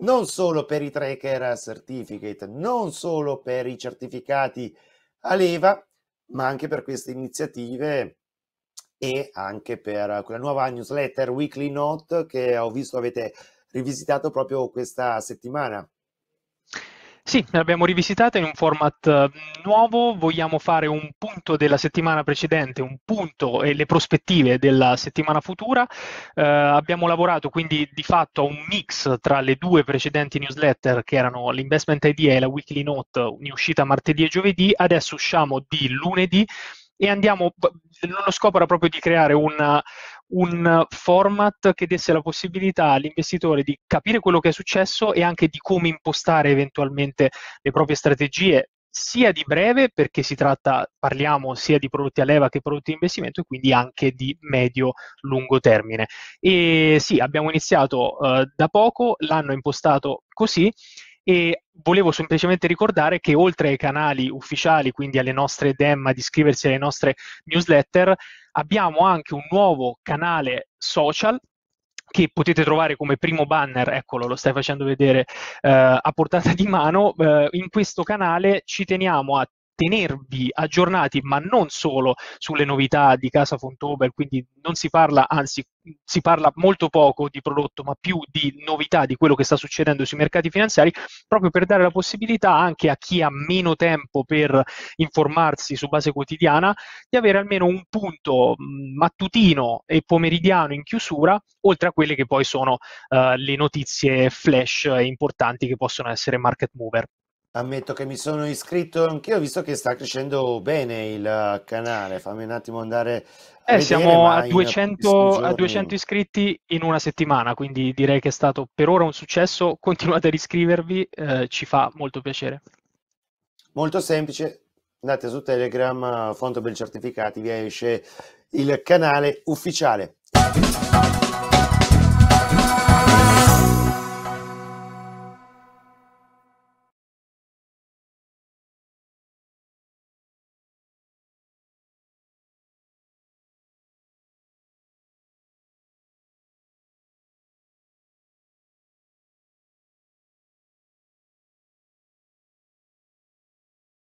Non solo per i tracker certificate, non solo per i certificati a leva, ma anche per queste iniziative e anche per quella nuova newsletter Weekly Note che ho visto avete rivisitato proprio questa settimana. Sì, l'abbiamo rivisitata in un format eh, nuovo, vogliamo fare un punto della settimana precedente, un punto e le prospettive della settimana futura. Eh, abbiamo lavorato quindi di fatto a un mix tra le due precedenti newsletter che erano l'Investment Idea e la Weekly Note in uscita martedì e giovedì, adesso usciamo di lunedì e andiamo lo scopo era proprio di creare una, un format che desse la possibilità all'investitore di capire quello che è successo e anche di come impostare eventualmente le proprie strategie sia di breve, perché si tratta, parliamo sia di prodotti a leva che prodotti di investimento, e quindi anche di medio-lungo termine. E sì, abbiamo iniziato uh, da poco, l'hanno impostato così e volevo semplicemente ricordare che oltre ai canali ufficiali, quindi alle nostre DEM, ad iscriversi alle nostre newsletter, abbiamo anche un nuovo canale social che potete trovare come primo banner, eccolo, lo stai facendo vedere eh, a portata di mano. Eh, in questo canale ci teniamo a tenervi aggiornati, ma non solo sulle novità di Casa Fontobel, quindi non si parla, anzi si parla molto poco di prodotto, ma più di novità di quello che sta succedendo sui mercati finanziari, proprio per dare la possibilità anche a chi ha meno tempo per informarsi su base quotidiana di avere almeno un punto mm, mattutino e pomeridiano in chiusura, oltre a quelle che poi sono uh, le notizie flash importanti che possono essere market mover. Ammetto che mi sono iscritto anch'io, visto che sta crescendo bene il eh, canale. Fammi un attimo andare eh, vedere, siamo a 200, a 200, iscritti in una settimana, quindi direi che è stato per ora un successo. Continuate ad iscrivervi, eh, ci fa molto piacere. Molto semplice, andate su Telegram, eh, Fontobel Certificati, vi esce il canale ufficiale.